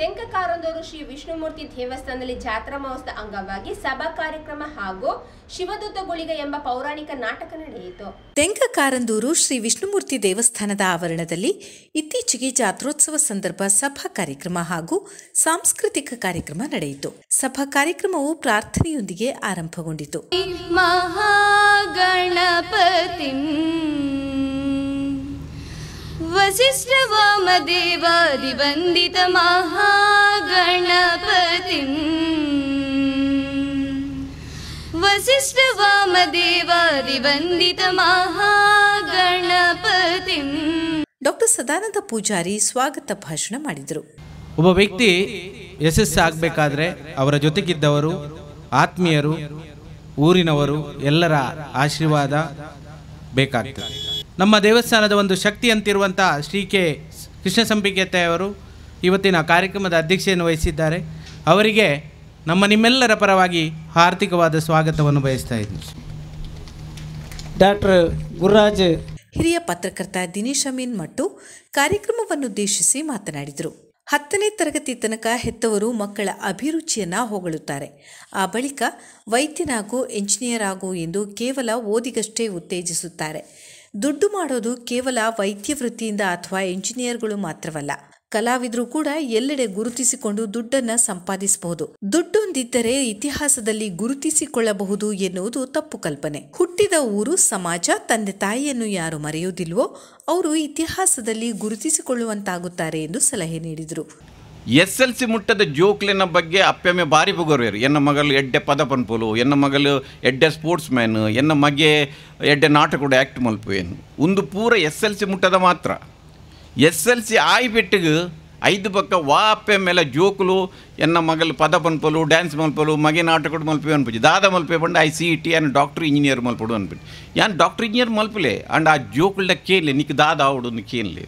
ತೆಂಕಕಾರಂದೂರು ಶ್ರೀ ವಿಷ್ಣುಮೂರ್ತಿ ದೇವಸ್ಥಾನದಲ್ಲಿ ಜಾತ್ರಾ ಮಹೋತ್ಸವ ಅಂಗವಾಗಿ ಸಭಾ ಕಾರ್ಯಕ್ರಮ ಹಾಗೂ ಶಿವದೂತ ಗುಳಿಗ ಎಂಬ ಪೌರಾಣಿಕ ನಾಟಕ ನಡೆಯಿತು ತೆಂಕಕಾರಂದೂರು ಶ್ರೀ ವಿಷ್ಣುಮೂರ್ತಿ ದೇವಸ್ಥಾನದ ಆವರಣದಲ್ಲಿ ಇತ್ತೀಚೆಗೆ ಜಾತ್ರೋತ್ಸವ ಸಂದರ್ಭ ಸಭಾ ಕಾರ್ಯಕ್ರಮ ಹಾಗೂ ಸಾಂಸ್ಕೃತಿಕ ಕಾರ್ಯಕ್ರಮ ನಡೆಯಿತು ಸಭಾ ಕಾರ್ಯಕ್ರಮವು ಪ್ರಾರ್ಥನೆಯೊಂದಿಗೆ ಆರಂಭಗೊಂಡಿತು ಮಹಾಗಣಪತಿ ವಸಿಷ್ಠ वामदेवादिवन्दितमहागणपतिम् ವಂದಿತ ಮಹಾಗಣಪತಿ ಡಾಕ್ಟರ್ ಸದಾನಂದ ಪೂಜಾರಿ ಸ್ವಾಗತ ಭಾಷಣ ಮಾಡಿದರು ಒಬ್ಬ ವ್ಯಕ್ತಿ ಆಗ್ಬೇಕಾದ್ರೆ ಅವರ ಜೊತೆಗಿದ್ದವರು ಆತ್ಮೀಯರು ಊರಿನವರು ಎಲ್ಲರ ಆಶೀರ್ವಾದ ಬೇಕಾಗ್ತದೆ ನಮ್ಮ ದೇವಸ್ಥಾನದ ಒಂದು ಶಕ್ತಿ ಅಂತಿರುವಂಥ ಶ್ರೀ ಕೆ ಕೃಷ್ಣ ಸಂಪಿಗೆತೆಯವರು ಇವತ್ತಿನ ಕಾರ್ಯಕ್ರಮದ ಅಧ್ಯಕ್ಷೆಯನ್ನು ವಹಿಸಿದ್ದಾರೆ ಅವರಿಗೆ ನಮ್ಮ ನಿಮ್ಮೆಲ್ಲರ ಪರವಾಗಿ ಆರ್ಥಿಕವಾದ ಸ್ವಾಗತವನ್ನು ಬಯಸ್ತಾ ಇದ್ದೀನಿ ಡಾಕ್ಟರ್ ಗುರುರಾಜ್ ಹಿರಿಯ ಪತ್ರಕರ್ತ ದಿನೇಶ್ ಅಮೀನ್ ಮಟ್ಟು ಕಾರ್ಯಕ್ರಮವನ್ನುದ್ದೇಶಿಸಿ ಮಾತನಾಡಿದರು ಹತ್ತನೇ ತರಗತಿ ತನಕ ಹೆತ್ತವರು ಮಕ್ಕಳ ಅಭಿರುಚಿಯನ್ನು ಹೊಗಳುತ್ತಾರೆ ಆ ಬಳಿಕ ವೈದ್ಯನಾಗೋ ಎಂಜಿನಿಯರ್ ಆಗು ಎಂದು ಕೇವಲ ಓದಿಗಷ್ಟೇ ಉತ್ತೇಜಿಸುತ್ತಾರೆ ದುಡ್ಡು ಮಾಡೋದು ಕೇವಲ ವೈದ್ಯ ವೃತ್ತಿಯಿಂದ ಅಥವಾ ಎಂಜಿನಿಯರ್ಗಳು ಮಾತ್ರವಲ್ಲ ಕಲಾವಿದರು ಕೂಡ ಎಲ್ಲೆಡೆ ಗುರುತಿಸಿಕೊಂಡು ದುಡ್ಡನ್ನ ಸಂಪಾದಿಸಬಹುದು ದುಡ್ಡೊಂದಿದ್ದರೆ ಇತಿಹಾಸದಲ್ಲಿ ಗುರುತಿಸಿಕೊಳ್ಳಬಹುದು ಎನ್ನುವುದು ತಪ್ಪು ಕಲ್ಪನೆ ಹುಟ್ಟಿದ ಊರು ಸಮಾಜ ತಂದೆ ತಾಯಿಯನ್ನು ಯಾರು ಮರೆಯುವುದಿಲ್ವೋ ಅವರು ಇತಿಹಾಸದಲ್ಲಿ ಗುರುತಿಸಿಕೊಳ್ಳುವಂತಾಗುತ್ತಾರೆ ಎಂದು ಸಲಹೆ ನೀಡಿದರು ಎಸ್ ಎಲ್ ಸಿ ಮುಟ್ಟದ ಜೋಕ್ಲಿನ ಬಗ್ಗೆ ಅಪ್ಪೆಮ್ಮೆ ಭಾರಿ ಬುಗರ್ವೇರು ಎನ್ನ ಮಗಳು ಎಡ್ಡೆ ಪದ ಪನ್ಪುಲು ಎನ್ನ ಮಗಳು ಎಡ್ಡೆ ಸ್ಪೋರ್ಟ್ಸ್ ಮ್ಯಾನ್ ಎನ್ನ ಮಗೆ ಎಡ್ಡೆ ಕೂಡ ಆ್ಯಕ್ಟ್ ಏನು ಒಂದು ಪೂರ ಎಸ್ ಎಲ್ ಸಿ ಮುಟ್ಟದ ಮಾತ್ರ ಎಸ್ ಎಲ್ ಸಿ ಆಯ್ಬಿಟ್ಟಿಗೆ ಐದು ಪಕ್ಕ ವಾ ಅಪ್ಪೆ ಮೇಲೆ ಜೋಕುಲು ಎನ್ನ ಮಗಲು ಪದ ಪನ್ಪಲು ಡ್ಯಾನ್ಸ್ ಮಲ್ಪಲು ಮಗೆ ನಾಟಕಡು ಮಲ್ಪೆ ಅನ್ಪಿಜಿ ದಾದ ಮಲ್ಪೆ ಬಂಡ I C T and doctor engineer ಮಲ್ಪಡು ಅನ್ಬಿಟ್ಟು ಯಾನ್ ಡಾಕ್ಟರ್ ಇಂಜಿನಿಯರ್ ಮಲ್ಪಲೆ ಆ್ಯಂಡ್ ಆ ಜೋಕುಲ್ಡ ಕೇನ್ಲೆ ನಿಕ್ ದಾದ ಅವಡು ಕೇಳಲಿ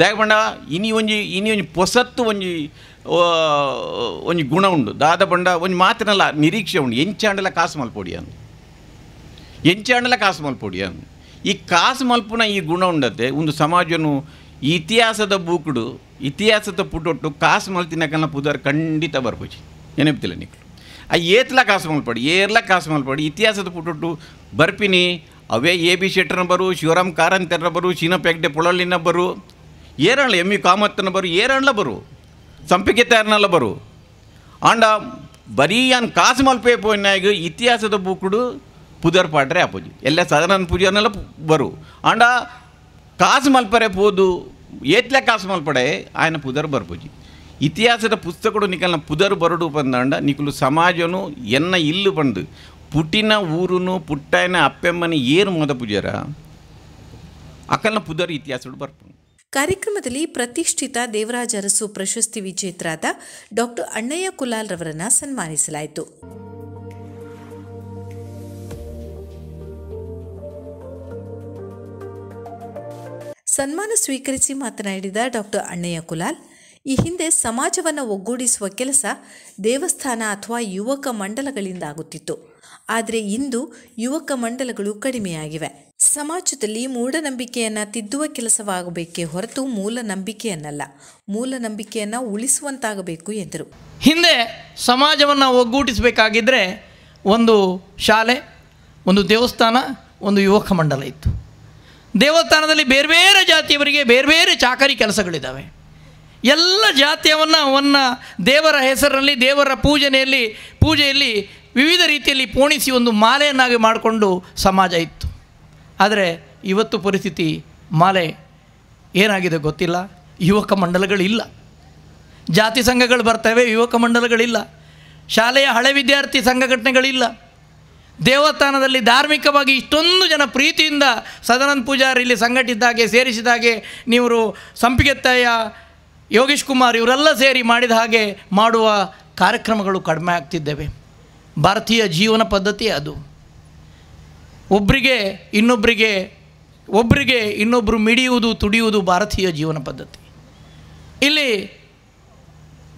ದಾಗಂಡ ಇನಿ ಒಂಜಿ ಇನಿ ಒಂಜಿ ಪೊಸತ್ತು ಒಂಜಿ ಒಂಜಿ ಗುಣ ಉಂಡು ದಾದ ಪಂಡ ಒಂಜಿ ಮಾತಿನಲ್ಲ ನಿರೀಕ್ಷೆ ಉಂಡು ಎಂಚಾಂಡಲ ಕಾಸು ಮಲ್ಪೊಡಿಯಾನು ಎಂಚಾಂಡಲ ಕಾಸು ಮಲ್ಪೊಡಿಯಾನು ಈ ಕಾಸು ಮಲ್ಪುನ ಈ ಗುಣ ಉಂಡತೆ ಒಂದು ಸಮಾಜನು ಇತಿಹಾಸದ ಬೂಕುಡು ಇತಿಹಾಸದ ಪುಟೊಟ್ಟು ಕಾಸು ಮಲ್ತಿನಕಲ್ಲ ಪುದರ್ ಖಂಡಿತ ಬರ್ಬೋಜಿ ನೆನಪಿಲ್ಲ ನಿಕ್ಲು ಆ ಏತ್ಲ ಕಾಸು ಮಲ್ಪಡಿ ಏರ್ಲ ಕಾಸು ಮಲ್ಪಡಿ ಇತಿಹಾಸದ ಪುಟೊಟ್ಟು ಬರ್ಪಿನಿ ಅವೇ ಎ ಬಿ ಶೆಟ್ಟರ್ನ ಬರು ಶಿವರಾಮ್ ಕಾರಂತರ್ನ ಬರು ಚೀನಾ ಪೆಗ್ಡೆ ಪೊಳಲಿನ ಬರು ಏರಣ್ಲ ಎಮ್ಮಿ ಕಾಮತ್ತನ ಬರು ಏರಣ್ಲ ಬರು ಸಂಪಿಗೆ ಬರು ಆಂಡ ಬರೀ ಅನ್ ಕಾಸು ಮಲ್ಪೇ ಪೋಯ್ನಾಗ ಇತಿಹಾಸದ ಬುಕ್ಡು ಪುದರ್ ಪಾಡ್ರೆ ಅಪೋಜಿ ಎಲ್ಲ ಸದನ ಪೂಜನೆಲ್ಲ ಬರು ಆಂಡ ಕಾಸು ಮಲ್ಪರೆ ಪೋದು ಏತ್ಲೆ ಕಾಸು ಮಲ್ಪಡೆ ಆಯ್ನ ಪುದರ್ ಬರ್ಪೋಜಿ ಇತಿಹಾಸದ ಪುಸ್ತಕಗಳು ನಿಕಲ್ನ ಪುದರ್ ಬರಡು ಬಂದಾಂಡ ನಿಕಲು ಸಮಾಜನು ಎನ್ನ ಇಲ್ಲು ಬಂದು ಪುಟ್ಟಿನ ಊರುನು ಪುಟ್ಟಾಯ್ನ ಅಪ್ಪೆಮ್ಮನ ಏನು ಮದ ಪೂಜಾರ ಅಕಲ್ನ ಪುದರ್ ಇತಿಹಾಸಡು ಬರ್ಪು ಕಾರ್ಯಕ್ರಮದಲ್ಲಿ ಪ್ರತಿಷ್ಠಿತ ದೇವರಾಜ ಅರಸು ಪ್ರಶಸ್ತಿ ವಿಜೇತರಾದ ಡಾಕ್ಟರ್ ಅಣ್ಣಯ್ಯ ಕುಲಾಲ್ ರವರನ್ನು ಸನ್ಮಾನಿಸಲಾಯಿತು ಸನ್ಮಾನ ಸ್ವೀಕರಿಸಿ ಮಾತನಾಡಿದ ಡಾಕ್ಟರ್ ಅಣ್ಣಯ್ಯ ಕುಲಾಲ್ ಈ ಹಿಂದೆ ಸಮಾಜವನ್ನು ಒಗ್ಗೂಡಿಸುವ ಕೆಲಸ ದೇವಸ್ಥಾನ ಅಥವಾ ಯುವಕ ಮಂಡಲಗಳಿಂದ ಆಗುತ್ತಿತ್ತು ಆದರೆ ಇಂದು ಯುವಕ ಮಂಡಲಗಳು ಕಡಿಮೆಯಾಗಿವೆ ಸಮಾಜದಲ್ಲಿ ಮೂಢನಂಬಿಕೆಯನ್ನು ತಿದ್ದುವ ಕೆಲಸವಾಗಬೇಕೇ ಹೊರತು ಮೂಲ ನಂಬಿಕೆಯನ್ನಲ್ಲ ಮೂಲ ನಂಬಿಕೆಯನ್ನು ಉಳಿಸುವಂತಾಗಬೇಕು ಎಂದರು ಹಿಂದೆ ಸಮಾಜವನ್ನು ಒಗ್ಗೂಡಿಸಬೇಕಾಗಿದ್ದರೆ ಒಂದು ಶಾಲೆ ಒಂದು ದೇವಸ್ಥಾನ ಒಂದು ಯುವಕ ಮಂಡಲ ಇತ್ತು ದೇವಸ್ಥಾನದಲ್ಲಿ ಬೇರೆ ಬೇರೆ ಜಾತಿಯವರಿಗೆ ಬೇರೆ ಬೇರೆ ಚಾಕರಿ ಕೆಲಸಗಳಿದ್ದಾವೆ ಎಲ್ಲ ಜಾತಿಯವನ್ನು ಅವನ್ನ ದೇವರ ಹೆಸರಿನಲ್ಲಿ ದೇವರ ಪೂಜನೆಯಲ್ಲಿ ಪೂಜೆಯಲ್ಲಿ ವಿವಿಧ ರೀತಿಯಲ್ಲಿ ಪೋಣಿಸಿ ಒಂದು ಮಾಲೆಯನ್ನಾಗಿ ಮಾಡಿಕೊಂಡು ಸಮಾಜ ಇತ್ತು ಆದರೆ ಇವತ್ತು ಪರಿಸ್ಥಿತಿ ಮಾಲೆ ಏನಾಗಿದೆ ಗೊತ್ತಿಲ್ಲ ಯುವಕ ಮಂಡಲಗಳಿಲ್ಲ ಜಾತಿ ಸಂಘಗಳು ಬರ್ತವೆ ಯುವಕ ಮಂಡಲಗಳಿಲ್ಲ ಶಾಲೆಯ ಹಳೆ ವಿದ್ಯಾರ್ಥಿ ಸಂಘಟನೆಗಳಿಲ್ಲ ದೇವಸ್ಥಾನದಲ್ಲಿ ಧಾರ್ಮಿಕವಾಗಿ ಇಷ್ಟೊಂದು ಜನ ಪ್ರೀತಿಯಿಂದ ಸದಾನಂದ ಪೂಜಾರಿ ಇಲ್ಲಿ ಸೇರಿಸಿದ ಸೇರಿಸಿದಾಗೆ ನೀವರು ಸಂಪಿಗೆತ್ತಾಯ ಯೋಗೀಶ್ ಕುಮಾರ್ ಇವರೆಲ್ಲ ಸೇರಿ ಮಾಡಿದ ಹಾಗೆ ಮಾಡುವ ಕಾರ್ಯಕ್ರಮಗಳು ಕಡಿಮೆ ಆಗ್ತಿದ್ದೇವೆ ಭಾರತೀಯ ಜೀವನ ಪದ್ಧತಿ ಅದು ಒಬ್ಬರಿಗೆ ಇನ್ನೊಬ್ಬರಿಗೆ ಒಬ್ಬರಿಗೆ ಇನ್ನೊಬ್ಬರು ಮಿಡಿಯುವುದು ತುಡಿಯುವುದು ಭಾರತೀಯ ಜೀವನ ಪದ್ಧತಿ ಇಲ್ಲಿ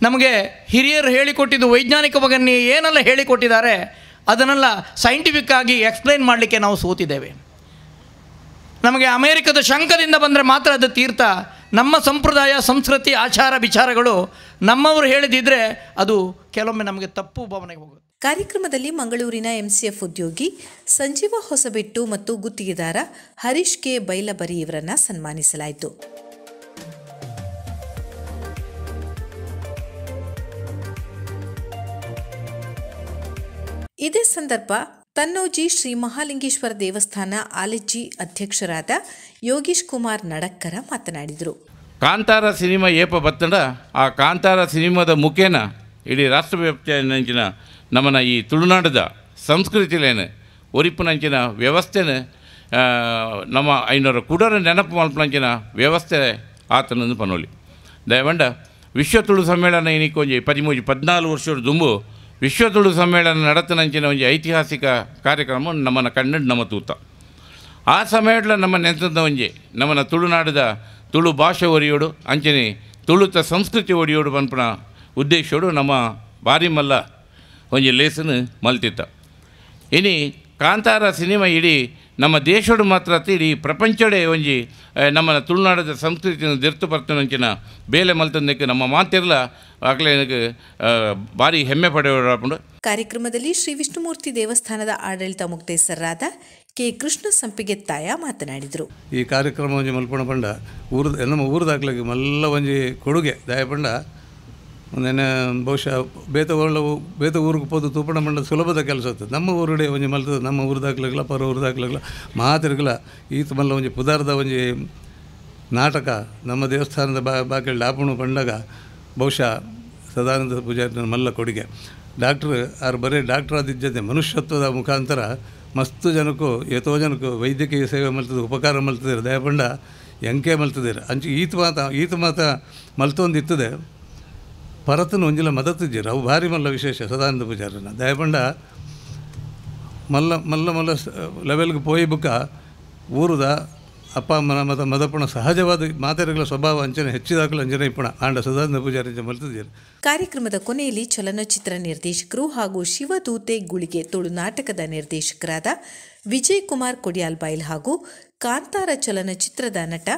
ನಮಗೆ ಹಿರಿಯರು ಹೇಳಿಕೊಟ್ಟಿದ್ದು ವೈಜ್ಞಾನಿಕವಾಗಿ ಏನೆಲ್ಲ ಹೇಳಿಕೊಟ್ಟಿದ್ದಾರೆ ಅದನ್ನೆಲ್ಲ ಸೈಂಟಿಫಿಕ್ಕಾಗಿ ಎಕ್ಸ್ಪ್ಲೈನ್ ಮಾಡಲಿಕ್ಕೆ ನಾವು ಸೋತಿದ್ದೇವೆ ನಮಗೆ ಅಮೇರಿಕದ ಶಂಕದಿಂದ ಬಂದರೆ ಮಾತ್ರ ಅದು ತೀರ್ಥ ನಮ್ಮ ಸಂಪ್ರದಾಯ ಸಂಸ್ಕೃತಿ ಆಚಾರ ವಿಚಾರಗಳು ನಮ್ಮವರು ಹೇಳಿದಿದ್ದರೆ ಅದು ಕೆಲವೊಮ್ಮೆ ನಮಗೆ ತಪ್ಪು ಭಾವನೆಗೆ ಹೋಗುತ್ತೆ ಕಾರ್ಯಕ್ರಮದಲ್ಲಿ ಮಂಗಳೂರಿನ ಎಂಸಿಎಫ್ ಉದ್ಯೋಗಿ ಸಂಜೀವ ಹೊಸಬೆಟ್ಟು ಮತ್ತು ಗುತ್ತಿಗೆದಾರ ಹರೀಶ್ ಕೆ ಬೈಲಬರಿ ಇವರನ್ನ ಸನ್ಮಾನಿಸಲಾಯಿತು ಇದೇ ಸಂದರ್ಭ ತನ್ನೋಜಿ ಶ್ರೀ ಮಹಾಲಿಂಗೇಶ್ವರ ದೇವಸ್ಥಾನ ಆಲೆಜ್ಜಿ ಅಧ್ಯಕ್ಷರಾದ ಯೋಗೀಶ್ ಕುಮಾರ್ ನಡಕ್ಕರ ಮಾತನಾಡಿದರು ಕಾಂತಾರ ಸಿನಿಮಾ ಏಪ ಬತ್ತಡ ಆ ಕಾಂತಾರ ಸಿನಿಮಾದ ಮುಖೇನ ಇಡೀ ರಾಷ್ಟ್ರ ವ್ಯಾಪ್ತಿಯಂಚಿನ ಈ ತುಳುನಾಡದ ಸಂಸ್ಕೃತಿಲೇನು ಒರಿಪಿನಂಚಿನ ವ್ಯವಸ್ಥೆನ ನಮ್ಮ ಐನೂರ ಕುಡರ ನೆನಪು ಮಲ್ಪನಂಚಿನ ವ್ಯವಸ್ಥೆ ಆತನನ್ನು ಪನೋಲಿ ದಯವಂಡ ವಿಶ್ವ ತುಳು ಸಮ್ಮೇಳನ ಏನಕ್ಕೆ ಒಂಜಿ ಪದಿಮೂಜಿ ಪದ್ನಾಲ್ಕು ವರ್ಷದ ದುಂಬು ವಿಶ್ವ ತುಳು ಸಮ್ಮೇಳನ ನಡತನಂಚಿನ ಒಂದು ಐತಿಹಾಸಿಕ ಕಾರ್ಯಕ್ರಮ ನಮ್ಮನ್ನು ಕಣ್ಣು ನಮ್ಮ ತೂತ ಆ ಸಮಯಡ್ಲ ನಮ್ಮ ನೆನದ ಒಂಜಿ ನಮ್ಮನ ತುಳುನಾಡದ ತುಳು ಭಾಷೆ ಒರಿಯೋಡು ಅಂಚನೆ ತುಳುತ ಸಂಸ್ಕೃತಿ ಒಡಿಯೋಡು ಪನ್ಪುನ ಉದ್ದೇಶೋಡು ನಮ್ಮ ಬಾರಿ ಮಲ್ಲ ಒಂಜಿ ಲೇಸನ್ ಮಲ್ತಿತ್ತ ಇನಿ ಕಾಂತಾರ ಸಿನಿಮಾ ಇಡೀ ನಮ್ಮ ದೇಶಡು ಮಾತ್ರ ಇಡೀ ಪ್ರಪಂಚಡೆ ಒಂಜಿ ನಮ್ಮ ತುಳುನಾಡದ ಸಂಸ್ಕೃತಿಯನ್ನು ದಿರ್ತು ಬರ್ತನಂಚಿನ ಬೇಲೆ ಮಲ್ತಂದಕ್ಕೆ ನಮ್ಮ ಮಾತಿರಲ ಆಗಲೇ ನನಗೆ ಭಾರಿ ಹೆಮ್ಮೆ ಪಡೆ ಕಾರ್ಯಕ್ರಮದಲ್ಲಿ ಶ್ರೀ ವಿಷ್ಣುಮೂರ್ತಿ ದೇವಸ್ಥಾನದ ಆಡಳಿತ ಮುಕ್ತೇಸರಾದ ಕೆ ಕೃಷ್ಣ ಸಂಪಿಗೆ ತಾಯ ಮಾತನಾಡಿದರು ಈ ಕಾರ್ಯಕ್ರಮ ಒಂಜಿ ಮಲ್ಪಣ ಪಂಡ ಊರದ ನಮ್ಮ ಊರದಾಗ್ಲಿಗೆ ಮಲ್ಲ ಒಂಜಿ ಕೊಡುಗೆ ದಯಪಂಡ ನೆನೆ ಬಹುಶಃ ಬೇತ ಒಳ್ಳ ಬೇತ ಊರಿಗೆ ಪೋದು ತೂಪಣ ಮಂಡಲ ಸುಲಭದ ಕೆಲಸ ಆಗ್ತದೆ ನಮ್ಮ ಊರುಡೆ ಒಂಜಿ ಮಲ್ತದ ನಮ್ಮ ಊರದಾಗ್ಲಾಗಲ ಪರ ಊರದಾಗ್ಲಾಗಲ ಮಾತಿರ್ಗಲ್ಲ ಈತ ಮಲ್ಲ ಒಂಜಿ ಪುದಾರದ ಒಂಜಿ ನಾಟಕ ನಮ್ಮ ದೇವಸ್ಥಾನದ ಬಾ ಬಾಕಿ ಲಾಪಣು ಪಂಡಗ ಬಹುಶಃ ಸದಾನಂದ ಪೂಜಾರಿ ಮಲ್ಲ ಕೊಡುಗೆ ಡಾಕ್ಟ್ರ್ ಅವ್ರು ಬರೀ ಡಾಕ್ಟ್ರ್ ಆದಿದ್ದಂತೆ ಮನುಷ್ಯತ್ವದ ಮುಖಾಂತರ ಮಸ್ತು ಜನಕ್ಕೂ ಯಥೋ ಜನಕ್ಕೂ ವೈದ್ಯಕೀಯ ಸೇವೆ ಮಲ್ತದ ಉಪಕಾರ ಮಲ್ತದಿರ ದಯಪಂಡ ಎಂಕೆ ಮಲ್ತದಿರ ಅಂಚೆ ಈತ ಮಾತ ಈತ ಮಾತ ಮಲ್ತೊಂದು ಇತ್ತದೆ ಪರತನ ಒಂಜಿಲ ಮದತಿಜ್ಜೆರ್ ಅವು ಭಾರಿ ಮಲ್ಲ ವಿಶೇಷ ಸದಾನಂದ ಪೂಜಾರನ ದಯಪಂಡ ಮಲ್ಲ ಮಲ್ಲ ಮಲ್ಲ ಲೆವೆಲ್ಗೆ ಪೋಯಿ ಬುಕ್ಕ ಊರುದ ಅಪ್ಪ ಅಮ್ಮನ ಮತ ಮದಪಣ ಸಹಜವಾದ ಮಾತೆರಗಳ ಸ್ವಭಾವ ಅಂಚನೆ ಹೆಚ್ಚಿದಾಗಲೂ ಅಂಜನೆ ಇಪ್ಪಣ ಆಂಡ ಸದಾನಂದ ಪೂಜಾರಿ ಮಲ್ತಿದ್ದೀರಿ ಕಾರ್ಯಕ್ರಮದ ಕೊನೆಯಲ್ಲಿ ಚಲನಚಿತ್ರ ನಿರ್ದೇಶಕರು ಹಾಗೂ ಶಿವದೂತೆ ಗುಳಿಗೆ ತುಳು ನಾಟಕದ ನಿರ್ದೇಶಕರಾದ ವಿಜಯ್ ಕುಮಾರ್ ಕೊಡಿಯಾಲ್ಬಾಯಿಲ್ ಹಾಗೂ ಕಾಂತಾರ ಚಲನಚಿತ್ರದ ನಟ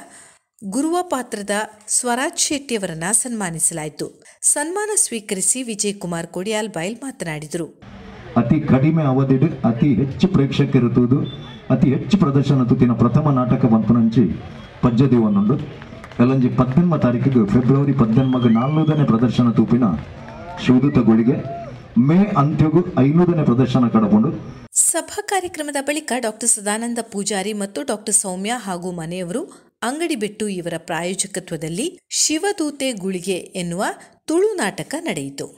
ಗುರುವ ಪಾತ್ರದ ಸ್ವರಾಜ್ ಶೆಟ್ಟಿಯವರನ್ನ ಸನ್ಮಾನಿಸಲಾಯಿತು ಸನ್ಮಾನ ಸ್ವೀಕರಿಸಿ ವಿಜಯ್ ಕುಮಾರ್ ಕೊಡಿಯಾಲ್ ಬೈಲ್ ಮಾತನಾಡಿದರು ಅತಿ ಕಡಿಮೆ ಅವಧಿಯಲ್ಲಿ ಅತಿ ಹೆಚ್ಚು ಪ್ರೇಕ್ಷಕರಿರುವುದು ಅತಿ ಹೆಚ್ಚು ಪ್ರದರ್ಶನ ತುತ್ತಿನ ಪ್ರಥಮ ನಾಟಕ ಬಂಪನಂಚಿ ಪಜ್ಜದಿ ಎಲ್ಲಂಜಿ ಪದ್ನೆನ್ಮ ತಾರೀಕಿಗೆ ಫೆಬ್ರವರಿ ಪದ್ನೆನ್ಮಗ ನಾಲ್ನೂರನೇ ಪ್ರದರ್ಶನ ತೂಪಿನ ಗುಳಿಗೆ ಮೇ ಅಂತ್ಯಗೂ ಐನೂರನೇ ಪ್ರದರ್ಶನ ಕಡಬಂಡು ಸಭಾ ಕಾರ್ಯಕ್ರಮದ ಬಳಿಕ ಡಾಕ್ಟರ್ ಸದಾನಂದ ಪೂಜಾರಿ ಮತ್ತು ಡಾಕ್ಟರ್ ಸೌಮ್ಯ ಹಾಗೂ ಮನೆಯವರು ಅಂಗಡಿ ಬಿಟ್ಟು ಇವರ ಪ್ರಾಯೋಜಕತ್ವದಲ್ಲಿ ಶಿವದೂತೆ ಗುಳಿಗೆ ಎನ್ನುವ ತುಳು ನಾಟಕ ನಡೆಯಿತು